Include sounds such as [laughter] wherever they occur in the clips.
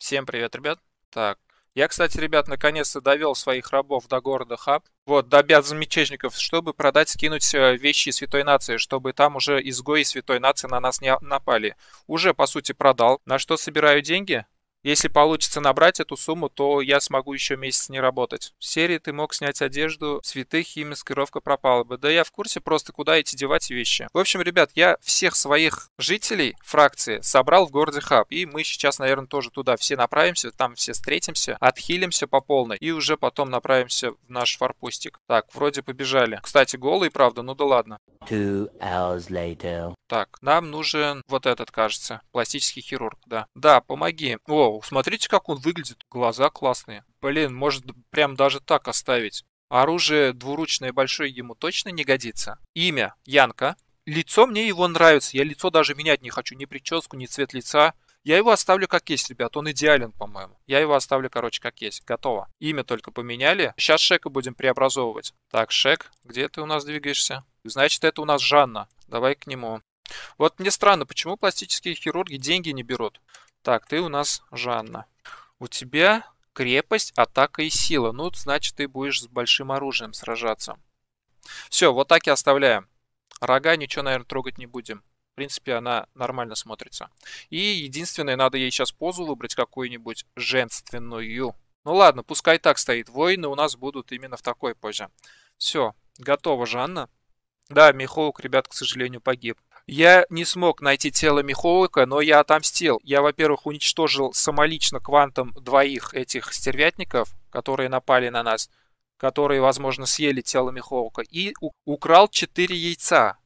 Всем привет, ребят. Так, я, кстати, ребят, наконец-то довел своих рабов до города Хаб. Вот, до мятежников, чтобы продать, скинуть э, вещи Святой Нации, чтобы там уже изгои Святой Нации на нас не напали. Уже, по сути, продал. На что собираю деньги? Если получится набрать эту сумму, то я смогу еще месяц не работать. В серии ты мог снять одежду, цветы, и маскировка пропала бы. Да я в курсе просто, куда идти девать вещи. В общем, ребят, я всех своих жителей фракции собрал в городе Хаб. И мы сейчас, наверное, тоже туда все направимся. Там все встретимся, отхилимся по полной. И уже потом направимся в наш форпустик. Так, вроде побежали. Кстати, голые, правда, ну да ладно. Two hours later. Так, нам нужен вот этот, кажется, пластический хирург, да. Да, помоги. О, смотрите, как он выглядит. Глаза классные. Блин, может прям даже так оставить. Оружие двуручное большое ему точно не годится. Имя Янка. Лицо мне его нравится. Я лицо даже менять не хочу. Ни прическу, ни цвет лица. Я его оставлю как есть, ребят. Он идеален, по-моему. Я его оставлю, короче, как есть. Готово. Имя только поменяли. Сейчас Шека будем преобразовывать. Так, Шек, где ты у нас двигаешься? Значит, это у нас Жанна. Давай к нему. Вот мне странно, почему пластические хирурги деньги не берут? Так, ты у нас Жанна. У тебя крепость, атака и сила. Ну, значит, ты будешь с большим оружием сражаться. Все, вот так и оставляем. Рога ничего, наверное, трогать не будем. В принципе, она нормально смотрится. И единственное, надо ей сейчас позу выбрать какую-нибудь женственную. Ну ладно, пускай так стоит. Воины у нас будут именно в такой позе. Все, готово, Жанна. Да, Михоук, ребят, к сожалению, погиб. Я не смог найти тело Михолыка, но я отомстил. Я, во-первых, уничтожил самолично квантом двоих этих стервятников, которые напали на нас, которые, возможно, съели тело Михолка, и украл четыре яйца.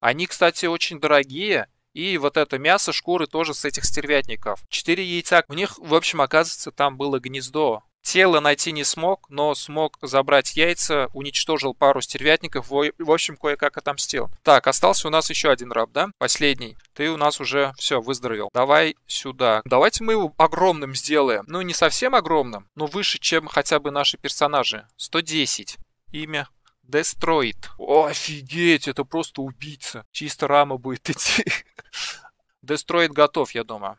Они, кстати, очень дорогие, и вот это мясо, шкуры тоже с этих стервятников. Четыре яйца. У них, в общем, оказывается, там было гнездо. Тело найти не смог, но смог забрать яйца, уничтожил пару стервятников, в общем, кое-как отомстил. Так, остался у нас еще один раб, да? Последний. Ты у нас уже все, выздоровел. Давай сюда. Давайте мы его огромным сделаем. Ну, не совсем огромным, но выше, чем хотя бы наши персонажи. 110. Имя Дестроид. офигеть, это просто убийца. Чисто рама будет идти. [laughs] Дестроид готов, я думаю.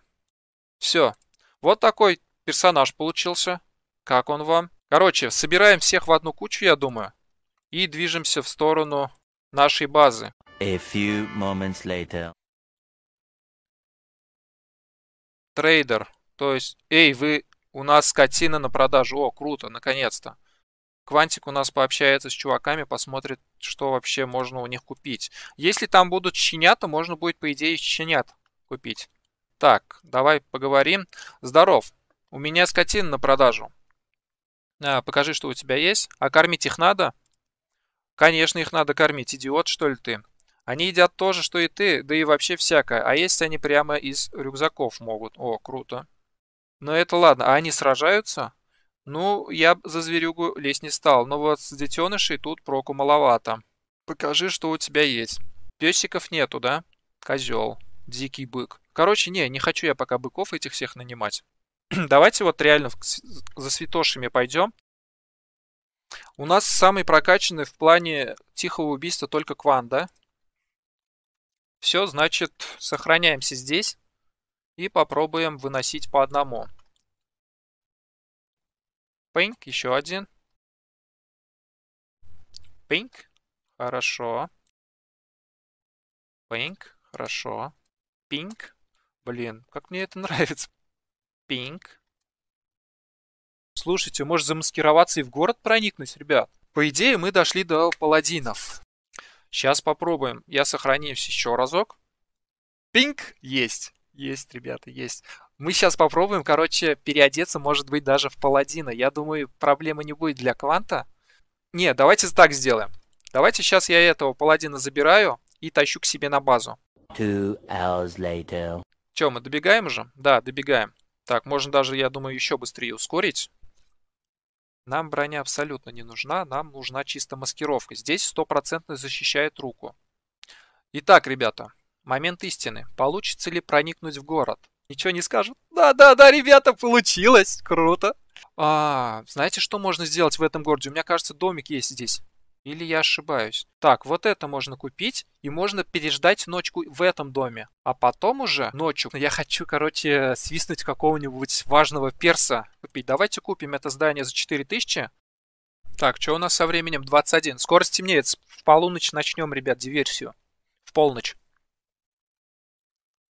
Все. Вот такой персонаж получился. Как он вам? Короче, собираем всех в одну кучу, я думаю, и движемся в сторону нашей базы. A few moments later. Трейдер. То есть, эй, вы, у нас скотина на продажу. О, круто, наконец-то. Квантик у нас пообщается с чуваками, посмотрит, что вообще можно у них купить. Если там будут щенята, можно будет, по идее, щенят купить. Так, давай поговорим. Здоров. У меня скотина на продажу. А, покажи, что у тебя есть. А кормить их надо? Конечно, их надо кормить. Идиот, что ли ты? Они едят то же, что и ты, да и вообще всякое. А есть они прямо из рюкзаков могут. О, круто. Но ну, это ладно. А они сражаются? Ну, я за зверюгу лезть не стал. Но вот с детенышей тут проку маловато. Покажи, что у тебя есть. Песиков нету, да? Козел. Дикий бык. Короче, не, не хочу я пока быков этих всех нанимать. [clears throat] давайте вот реально за святошами пойдем. У нас самый прокачанный в плане тихого убийства только Кван, да? Все, значит, сохраняемся здесь и попробуем выносить по одному. Пинг, еще один. Пинг, хорошо. Пинг, хорошо. Пинг, блин, как мне это [laughs] нравится. Пинг. Слушайте, может замаскироваться и в город проникнуть, ребят? По идее, мы дошли до паладинов. Сейчас попробуем. Я сохранюсь еще разок. Пинг! Есть. Есть, ребята, есть. Мы сейчас попробуем, короче, переодеться, может быть, даже в паладина. Я думаю, проблемы не будет для кванта. Не, давайте так сделаем. Давайте сейчас я этого паладина забираю и тащу к себе на базу. Two hours later. Че, мы добегаем уже? Да, добегаем. Так, можно даже, я думаю, еще быстрее ускорить. Нам броня абсолютно не нужна, нам нужна чисто маскировка. Здесь стопроцентно защищает руку. Итак, ребята, момент истины. Получится ли проникнуть в город? Ничего не скажут? Да-да-да, ребята, получилось! Круто! А, знаете, что можно сделать в этом городе? У меня кажется, домик есть здесь. Или я ошибаюсь? Так, вот это можно купить, и можно переждать ночку в этом доме. А потом уже ночью я хочу, короче, свистнуть какого-нибудь важного перса купить. Давайте купим это здание за 4000. Так, что у нас со временем? 21. Скоро стемнеет. В полуночь начнем, ребят, диверсию. В полночь.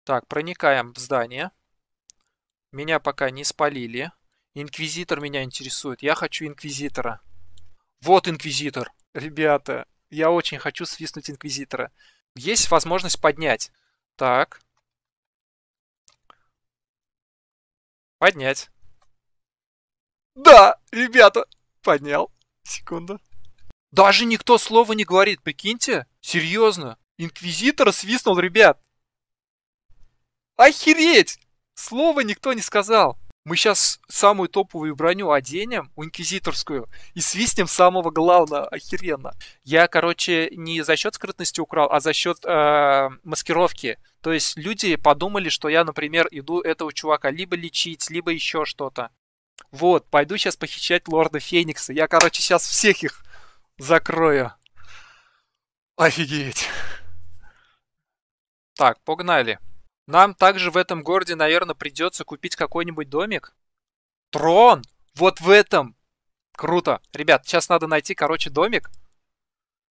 Так, проникаем в здание. Меня пока не спалили. Инквизитор меня интересует. Я хочу инквизитора. Вот инквизитор ребята, я очень хочу свистнуть инквизитора. Есть возможность поднять. Так. Поднять. Да, ребята, поднял. Секунду. Даже никто слова не говорит, прикиньте. Серьезно. Инквизитор свистнул, ребят. Охереть! Слова никто не сказал мы сейчас самую топовую броню оденем, у инквизиторскую, и свистнем самого главного, охеренно. Я, короче, не за счет скрытности украл, а за счет э, маскировки. То есть люди подумали, что я, например, иду этого чувака либо лечить, либо еще что-то. Вот, пойду сейчас похищать лорда Феникса. Я, короче, сейчас всех их закрою. Офигеть. Так, погнали. Нам также в этом городе, наверное, придется купить какой-нибудь домик. Трон! Вот в этом! Круто! Ребят, сейчас надо найти, короче, домик,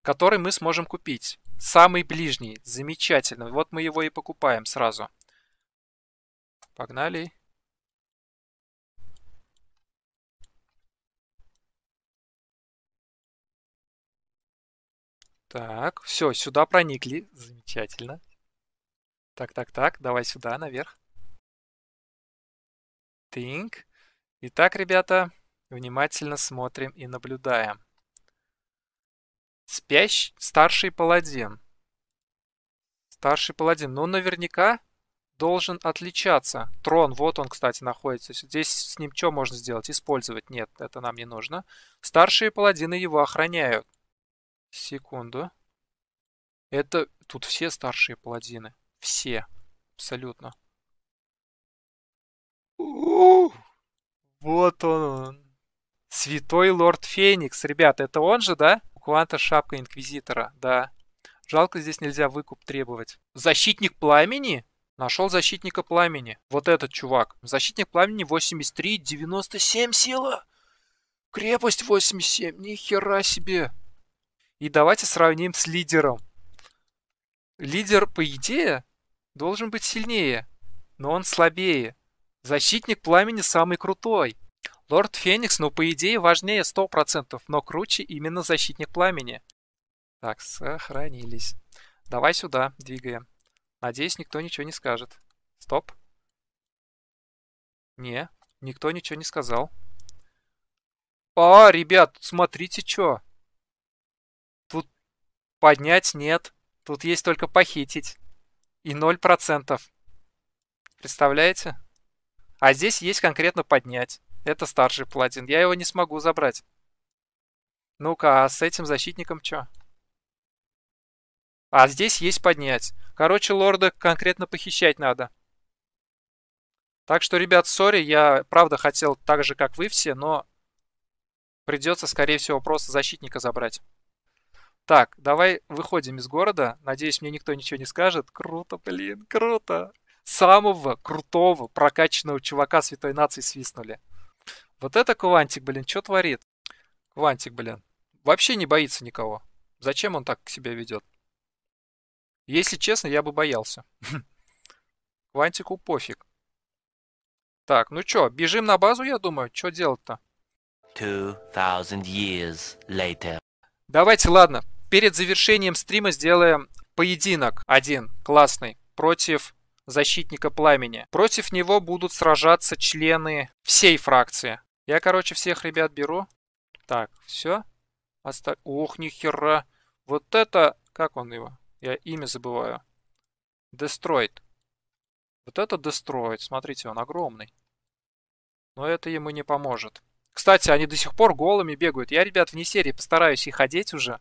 который мы сможем купить. Самый ближний. Замечательно. Вот мы его и покупаем сразу. Погнали. Так, все, сюда проникли. Замечательно. Так, так, так, давай сюда, наверх. Think. Итак, ребята, внимательно смотрим и наблюдаем. Спящий старший паладин. Старший паладин, ну наверняка должен отличаться. Трон, вот он, кстати, находится. Здесь с ним что можно сделать? Использовать? Нет, это нам не нужно. Старшие паладины его охраняют. Секунду. Это тут все старшие паладины. Все. Абсолютно. Вот он, он. Святой Лорд Феникс. Ребята, это он же, да? У Кванта шапка Инквизитора, да. Жалко, здесь нельзя выкуп требовать. Защитник Пламени? Нашел Защитника Пламени. Вот этот чувак. Защитник Пламени 83, 97 сила. Крепость 87. нихера себе. И давайте сравним с лидером. Лидер, по идее, должен быть сильнее, но он слабее. Защитник пламени самый крутой. Лорд Феникс, ну, по идее, важнее 100%, но круче именно защитник пламени. Так, сохранились. Давай сюда, двигаем. Надеюсь, никто ничего не скажет. Стоп. Не, никто ничего не сказал. А, ребят, смотрите, что. Тут поднять нет. Тут есть только похитить и 0%. Представляете? А здесь есть конкретно поднять. Это старший плагин. Я его не смогу забрать. Ну-ка, а с этим защитником что? А здесь есть поднять. Короче, лорда конкретно похищать надо. Так что, ребят, сори, я правда хотел так же, как вы все, но придется, скорее всего, просто защитника забрать. Так, давай выходим из города. Надеюсь, мне никто ничего не скажет. Круто, блин, круто. Самого крутого, прокачанного чувака святой нации свистнули. Вот это Квантик, блин, что творит? Квантик, блин, вообще не боится никого. Зачем он так себя ведет? Если честно, я бы боялся. [laughs] Квантику пофиг. Так, ну чё, бежим на базу, я думаю. Чё делать-то? Давайте, ладно, Перед завершением стрима сделаем поединок один классный против защитника пламени. Против него будут сражаться члены всей фракции. Я, короче, всех ребят беру. Так, все. Оста... Ох, нихера. Вот это... Как он его? Я имя забываю. Destroyed. Вот это Destroyed. Смотрите, он огромный. Но это ему не поможет. Кстати, они до сих пор голыми бегают. Я, ребят, вне серии постараюсь их одеть уже.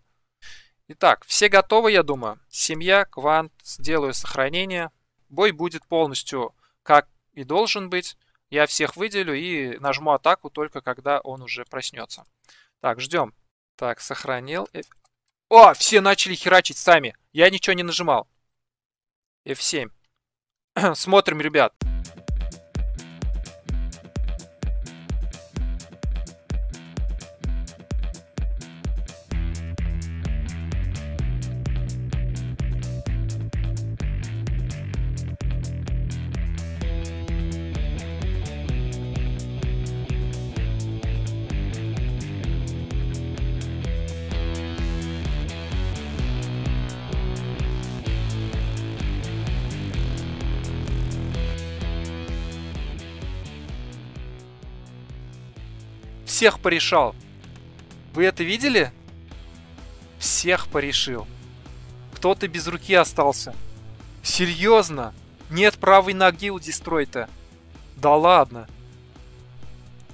Итак, все готовы, я думаю. Семья, квант, сделаю сохранение. Бой будет полностью как и должен быть. Я всех выделю и нажму атаку только когда он уже проснется. Так, ждем. Так, сохранил. Э, О, все начали херачить сами. Я ничего не нажимал. F7. [clears throat] Смотрим, ребят. всех порешал. Вы это видели? Всех порешил. Кто-то без руки остался. Серьезно? Нет правой ноги у Дестройта. Да ладно.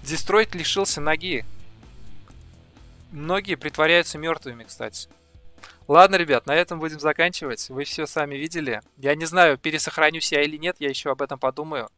Дестройт лишился ноги. Многие притворяются мертвыми, кстати. Ладно, ребят, на этом будем заканчивать. Вы все сами видели. Я не знаю, пересохранюсь я или нет, я еще об этом подумаю.